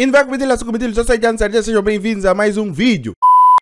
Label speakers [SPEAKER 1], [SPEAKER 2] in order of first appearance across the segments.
[SPEAKER 1] Indo bem comigo, laço comigo, sou Sérgio Sérgio, sejam bem-vindos a mais um vídeo.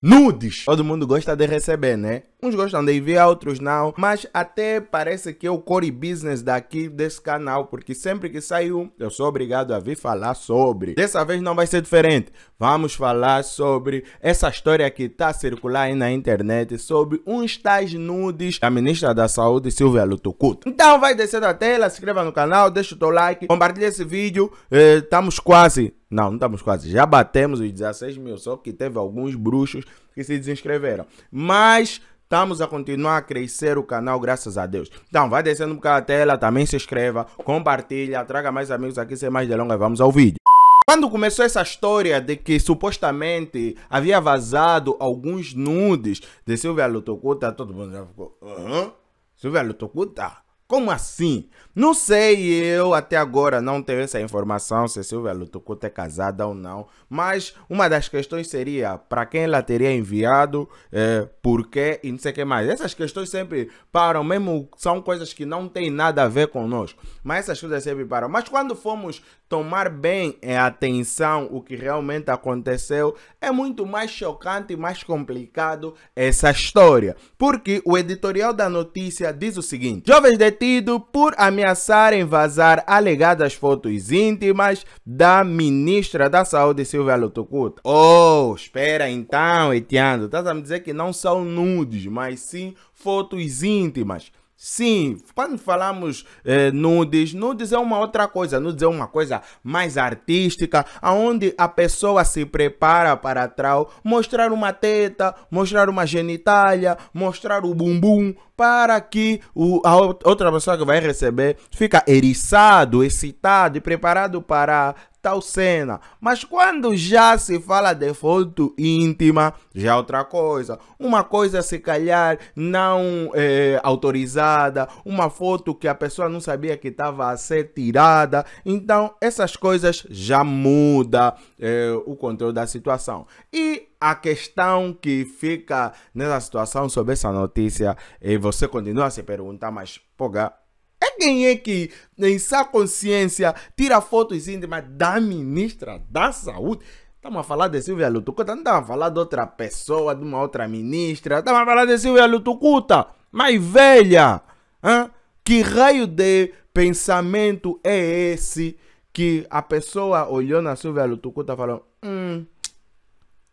[SPEAKER 1] Nudes! Todo mundo gosta de receber, né? Uns gostam de ver outros não, mas até parece que é o core business daqui desse canal, porque sempre que saiu, eu sou obrigado a vir falar sobre. Dessa vez não vai ser diferente. Vamos falar sobre essa história que está a circular aí na internet sobre uns tais nudes da ministra da Saúde, Silvia Lutucuta. Então vai descer da tela, se inscreva no canal, deixa o teu like, compartilha esse vídeo. Eh, estamos eh, quase não, não estamos quase. Já batemos os 16 mil, só que teve alguns bruxos que se desinscreveram. Mas Estamos a continuar a crescer o canal, graças a Deus. Então, vai descendo um bocado a tela, também se inscreva, compartilha, traga mais amigos aqui, sem mais delongas, vamos ao vídeo. Quando começou essa história de que supostamente havia vazado alguns nudes de Silvia Lutocuta, todo mundo já ficou. Aham? Silvia Lutocuta? Como assim? Não sei, eu até agora não tenho essa informação se Silvia Lutucuta é casada ou não, mas uma das questões seria para quem ela teria enviado, é, por quê e não sei o que mais. Essas questões sempre param, mesmo são coisas que não tem nada a ver conosco, mas essas coisas sempre param. Mas quando fomos tomar bem é, atenção o que realmente aconteceu, é muito mais chocante e mais complicado essa história, porque o editorial da notícia diz o seguinte: Jovens de detido por ameaçar em vazar alegadas fotos íntimas da ministra da Saúde, Silvia Lutucuta. Oh, espera então, Etiando, estás a me dizer que não são nudes, mas sim fotos íntimas. Sim, quando falamos eh, nudes, nudes é uma outra coisa, nudes é uma coisa mais artística, onde a pessoa se prepara para trau, mostrar uma teta, mostrar uma genitália, mostrar o bumbum, para que o, a outra pessoa que vai receber fica eriçado, excitado e preparado para tal cena. Mas quando já se fala de foto íntima, já é outra coisa. Uma coisa, é se calhar, não é, autorizada, uma foto que a pessoa não sabia que estava a ser tirada. Então, essas coisas já muda é, o controle da situação. E a questão que fica nessa situação sobre essa notícia, e você continua a se perguntar, mas, poga, é quem é que, em sua consciência, tira fotos íntimas da ministra da Saúde? Estamos a falar de Silvia Lutucuta, não estamos a falar de outra pessoa, de uma outra ministra. Estamos a falar de Silvia Lutucuta, mais velha. Hein? Que raio de pensamento é esse que a pessoa olhou na Silvia Lutucuta e falou: Hum,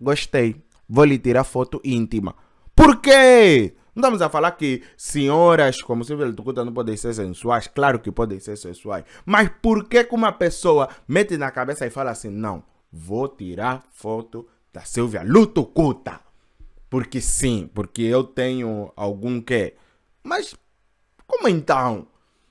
[SPEAKER 1] gostei, vou lhe tirar foto íntima. Por quê? Não estamos a falar que senhoras, como Silvia Tucuta, não podem ser sensuais. Claro que podem ser sensuais. Mas por que uma pessoa mete na cabeça e fala assim, não, vou tirar foto da Silvia Lutucuta? Porque sim, porque eu tenho algum que. Mas como então?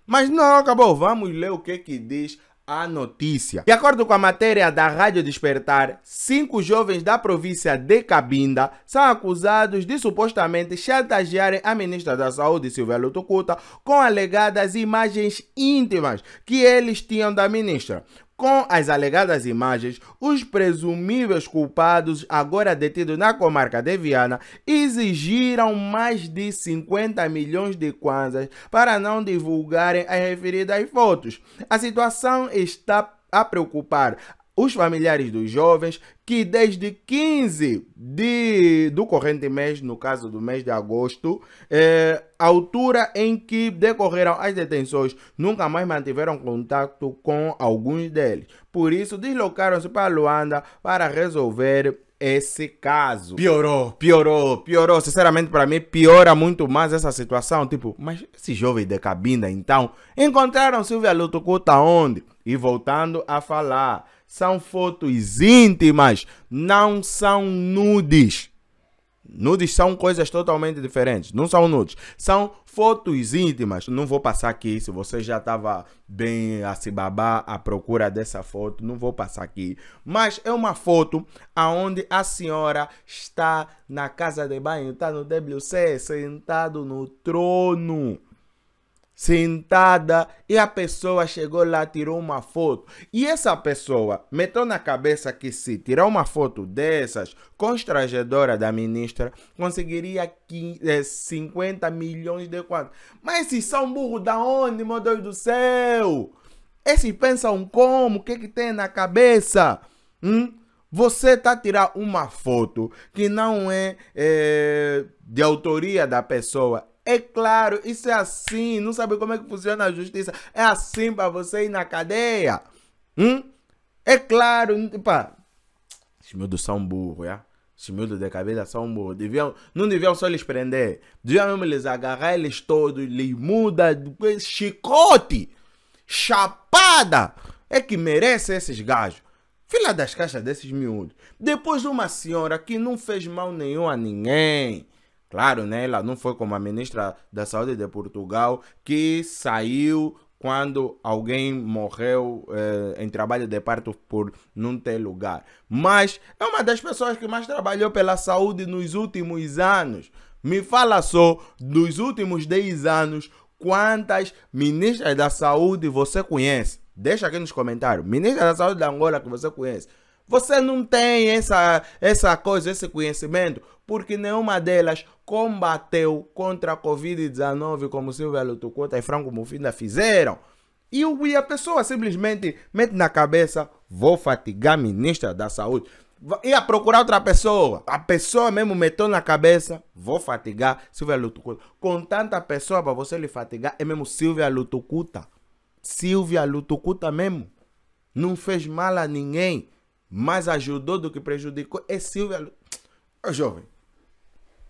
[SPEAKER 1] Mas não, acabou. Vamos ler o que que diz a notícia. De acordo com a matéria da Rádio Despertar, cinco jovens da província de Cabinda são acusados de supostamente chantagearem a ministra da Saúde, Silvia Lutucuta, com alegadas imagens íntimas que eles tinham da ministra. Com as alegadas imagens, os presumíveis culpados, agora detidos na comarca de Viana, exigiram mais de 50 milhões de kwanzas para não divulgarem as referidas fotos. A situação está a preocupar os familiares dos jovens que desde 15 de, do corrente mês, no caso do mês de agosto, é, altura em que decorreram as detenções, nunca mais mantiveram contato com alguns deles. Por isso, deslocaram-se para Luanda para resolver esse caso. Piorou, piorou, piorou. Sinceramente, para mim, piora muito mais essa situação. Tipo, mas esse jovem de cabinda, então, encontraram Silvia Lutucuta onde? E voltando a falar, são fotos íntimas, não são nudes. Nudes são coisas totalmente diferentes, não são nudes, são fotos íntimas. Não vou passar aqui, se você já estava bem a se babar à procura dessa foto, não vou passar aqui. Mas é uma foto aonde a senhora está na casa de banho, está no WC, sentado no trono sentada e a pessoa chegou lá, tirou uma foto. E essa pessoa meteu na cabeça que se tirar uma foto dessas, constrangedora da ministra, conseguiria 50 eh, milhões de quanto. Mas esses são burros da onde, meu Deus do céu? Esses pensam como? O que, que tem na cabeça? Hum? Você tá tirar uma foto que não é, é de autoria da pessoa, é claro, isso é assim. Não sabe como é que funciona a justiça. É assim para você ir na cadeia. Hum? É claro, pá. Esses miúdos são burros, já? É? Esses miúdos de cabeça são burros. Deviam, não deviam só lhes prender. Deviam mesmo lhes agarrar eles todos, lhes muda, chicote, chapada. É que merece esses gajos. Filha das caixas desses miúdos. Depois uma senhora que não fez mal nenhum a ninguém Claro, né? ela não foi como a ministra da Saúde de Portugal, que saiu quando alguém morreu eh, em trabalho de parto por não ter lugar. Mas é uma das pessoas que mais trabalhou pela saúde nos últimos anos. Me fala só, nos últimos 10 anos, quantas ministras da saúde você conhece? Deixa aqui nos comentários. Ministra da saúde da Angola que você conhece. Você não tem essa, essa coisa, esse conhecimento, porque nenhuma delas combateu contra a Covid-19 como Silvia Lutucota e Franco Mufinda fizeram. E, e a pessoa simplesmente mete na cabeça, vou fatigar a ministra da saúde. Ia procurar outra pessoa. A pessoa mesmo meteu na cabeça, vou fatigar Silvia Lutucuta. Com tanta pessoa para você lhe fatigar, é mesmo Silvia Lutucuta. Silvia Lutucuta mesmo. Não fez mal a ninguém mais ajudou do que prejudicou é Silvia. Ô jovem,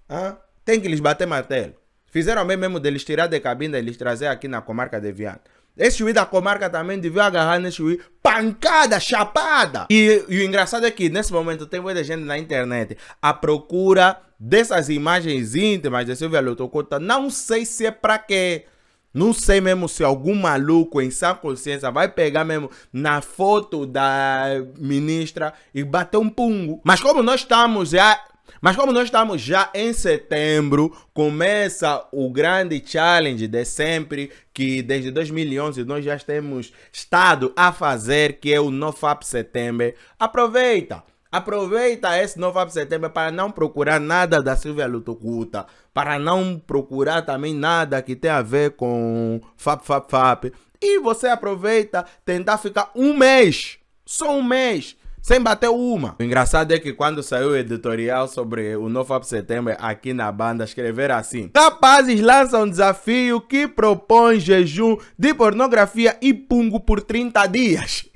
[SPEAKER 1] ah, tem que lhes bater martelo. Fizeram bem mesmo deles tirar de cabine e lhes trazer aqui na comarca de Viana. Esse juiz da comarca também devia agarrar nesse juiz. Pancada, chapada! E, e o engraçado é que nesse momento tem muita gente na internet à procura dessas imagens íntimas de Silvia Lutocota. Não sei se é para quê. Não sei mesmo se algum maluco em sã consciência vai pegar mesmo na foto da ministra e bater um pungo. Mas como nós estamos já. Mas como nós estamos já em setembro, começa o grande challenge de sempre, que desde 2011 nós já temos estado a fazer, que é o NoFap Setembro. Aproveita! Aproveita esse novo de setembro para não procurar nada da Silvia Lutocuta, para não procurar também nada que tenha a ver com Fap Fap Fap. E você aproveita tentar ficar um mês, só um mês, sem bater uma. O engraçado é que quando saiu o editorial sobre o novo de setembro aqui na banda, escreveram assim: Rapazes lançam um desafio que propõe jejum de pornografia e pungo por 30 dias.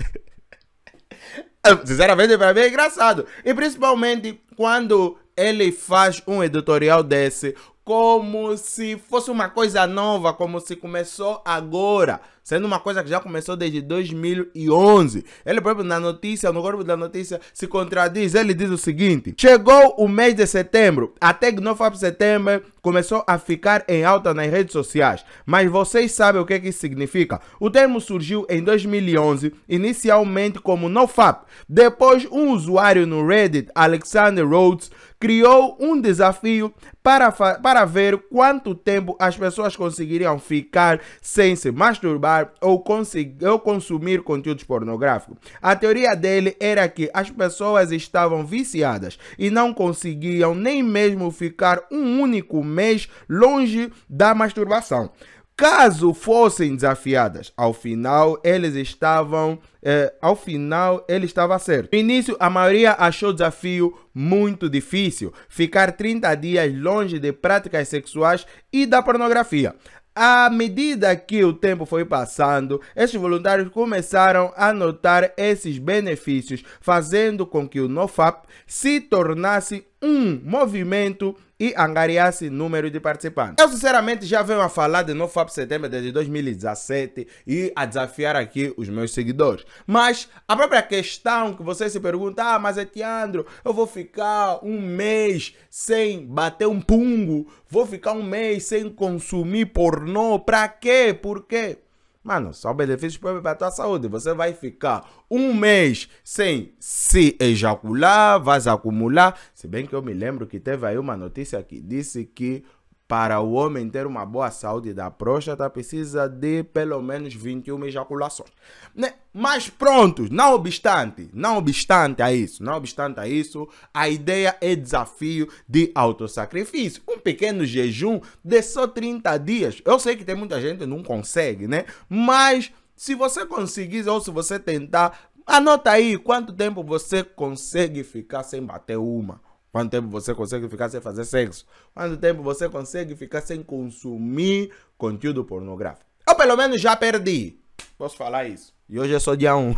[SPEAKER 1] Sinceramente, para mim é engraçado. E principalmente quando ele faz um editorial desse, como se fosse uma coisa nova, como se começou agora sendo uma coisa que já começou desde 2011. Ele próprio na notícia, no corpo da notícia, se contradiz. Ele diz o seguinte: chegou o mês de setembro, até que nofap setembro começou a ficar em alta nas redes sociais. Mas vocês sabem o que, é que isso significa? O termo surgiu em 2011, inicialmente como NoFap. Depois, um usuário no Reddit, Alexander Rhodes, criou um desafio para, para ver quanto tempo as pessoas conseguiriam ficar sem se masturbar ou, conseguir, ou consumir conteúdos pornográficos. A teoria dele era que as pessoas estavam viciadas e não conseguiam nem mesmo ficar um único mês longe da masturbação. Caso fossem desafiadas, ao final eles estavam é, ao final ele estava certo. No início, a maioria achou o desafio muito difícil, ficar 30 dias longe de práticas sexuais e da pornografia. À medida que o tempo foi passando, esses voluntários começaram a notar esses benefícios, fazendo com que o NoFap se tornasse um movimento e angariasse número de participantes. Eu sinceramente já venho a falar de NoFap Setembro desde 2017 e a desafiar aqui os meus seguidores. Mas a própria questão que você se pergunta, ah, mas Etiandro, eu vou ficar um mês sem bater um pungo, vou ficar um mês sem consumir pornô, pra quê? Por quê? Mano, só benefícios para a tua saúde. Você vai ficar um mês sem se ejacular, vai acumular. Se bem que eu me lembro que teve aí uma notícia que disse que para o homem ter uma boa saúde da próstata, precisa de pelo menos 21 ejaculações. Né? Mas pronto, não obstante, não obstante a isso, não obstante a isso, a ideia é desafio de autossacrifício. Um pequeno jejum de só 30 dias. Eu sei que tem muita gente que não consegue, né? Mas se você conseguir ou se você tentar, anota aí quanto tempo você consegue ficar sem bater uma. Quanto tempo você consegue ficar sem fazer sexo? Quanto tempo você consegue ficar sem consumir conteúdo pornográfico? Eu pelo menos já perdi. Posso falar isso? E hoje é só dia 1. Um.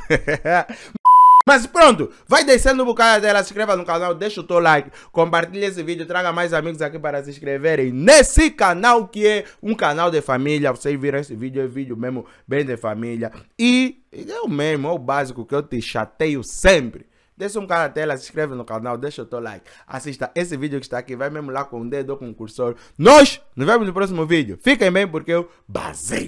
[SPEAKER 1] Mas pronto, vai descendo um bocado dela, se inscreva no canal, deixa o teu like, compartilha esse vídeo, traga mais amigos aqui para se inscreverem nesse canal que é um canal de família. Vocês viram esse vídeo, é vídeo mesmo bem de família. E é o mesmo, é o básico que eu te chateio sempre. Deixa um cara na tela, se inscreve no canal, deixa o teu like. Assista esse vídeo que está aqui, vai mesmo lá com o dedo ou com o cursor. Nós nos vemos no próximo vídeo. Fiquem bem porque eu basei.